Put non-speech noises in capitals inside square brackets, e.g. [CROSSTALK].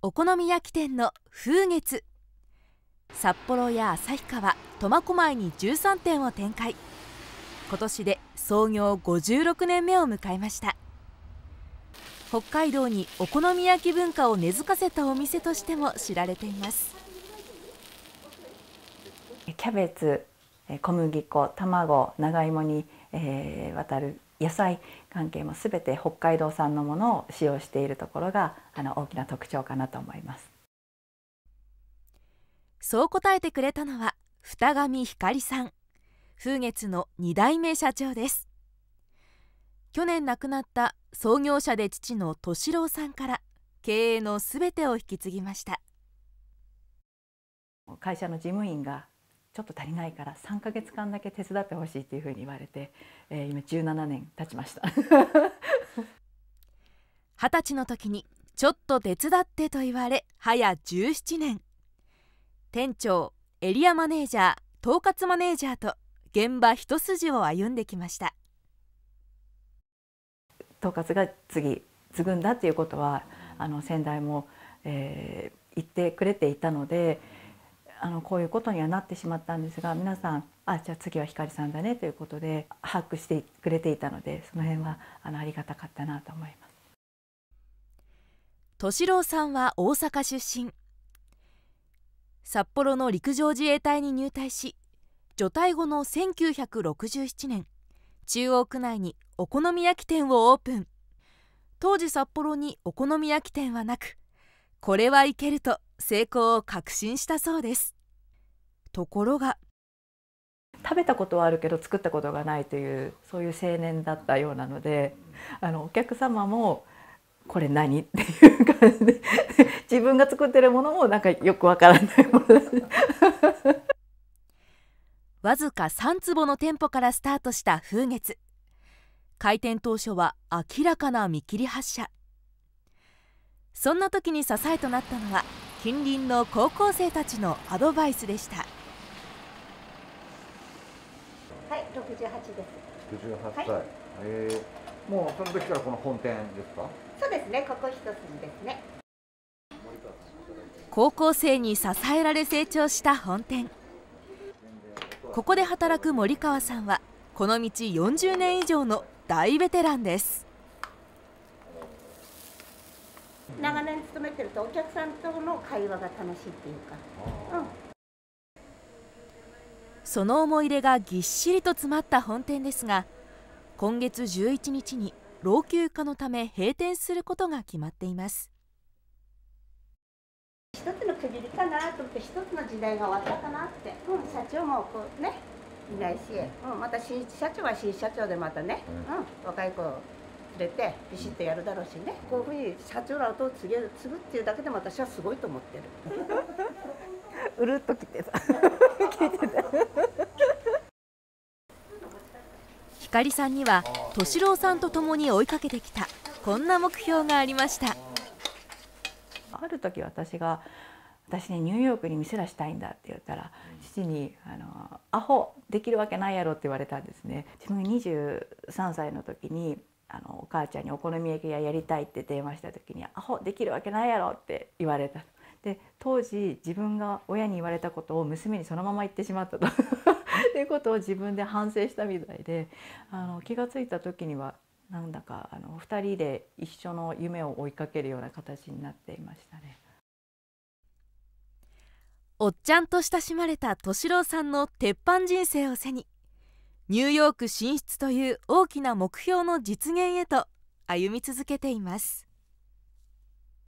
お好み焼き店の風月札幌や旭川苫小牧に13店を展開今年で創業56年目を迎えました北海道にお好み焼き文化を根付かせたお店としても知られていますキャベツ小麦粉卵長芋に、えー、渡る野菜関係もすべて北海道産のものを使用しているところがあの大きな特徴かなと思いますそう答えてくれたのは二上光さん風月の2代目社長です去年亡くなった創業者で父の敏郎さんから経営のすべてを引き継ぎました会社の事務員がちょっと足りないから3ヶ月間だけ手伝ってほしいっていうふうに言われて、えー、今17年経ちました20 [LAUGHS] 歳の時にちょっと手伝ってと言われ早17年店長エリアマネージャー統括マネージャーと現場一筋を歩んできました統括が次継ぐんだっていうことはあの先代も、えー、言ってくれていたのであのこういうことにはなってしまったんですが皆さんあじゃあ次は光さんだねということで把握してくれていたのでその辺はあのありがたかったなと思います。敏郎さんは大阪出身札幌の陸上自衛隊に入隊し除隊後の1967年中央区内にお好み焼き店をオープン当時札幌にお好み焼き店はなくこれはいけると成功を確信したそうですところが食べたことはあるけど作ったことがないというそういう青年だったようなのであのお客様もこれ何っていう感じで自分が作ってるものもなんかよくわからないものだし [LAUGHS] わずか3坪の店舗からスタートした風月開店当初は明らかな見切り発車そんな時に支えとなったのは近隣の高校生たちのアドバイスでした。はい、です。歳。はい、ええー、もうその時からこの本店ですか。そうですね、ここ一筋ですね。高校生に支えられ成長した本店。ここで働く森川さんはこの道40年以上の大ベテランです長年勤めてるとお客さんとの会話が楽しいっていうか、うん、その思い出がぎっしりと詰まった本店ですが今月11日に老朽化のため閉店することが決まっています一つの区切りかなと思って一つの時代が終わったかなって、うん、社長もこうねいないし、うん、また新社長は新社長でまたね、うん、若い子くれてビシッとやるだろうしねこういうふうに社長の後を継げる継ぐっていうだけでも私はすごいと思ってる [LAUGHS] うるっときてさ聞いてた [LAUGHS] ひかりさんには敏郎さんと共に追いかけてきたこんな目標がありましたある時私が私ねニューヨークに店出したいんだって言ったら父にあの「アホできるわけないやろ」って言われたんですね。自分が23歳の時にあのお母ちゃんにお好み焼きがやりたいって電話した時に「アホできるわけないやろ」って言われた。で当時自分が親に言われたことを娘にそのまま言ってしまったと [LAUGHS] いうことを自分で反省したみたいであの気が付いた時にはなんだかあの2人で一緒の夢を追いかけるような形になっていましたね。おっちゃんと親しまれた敏郎さんの鉄板人生を背にニューヨーク進出という大きな目標の実現へと歩み続けています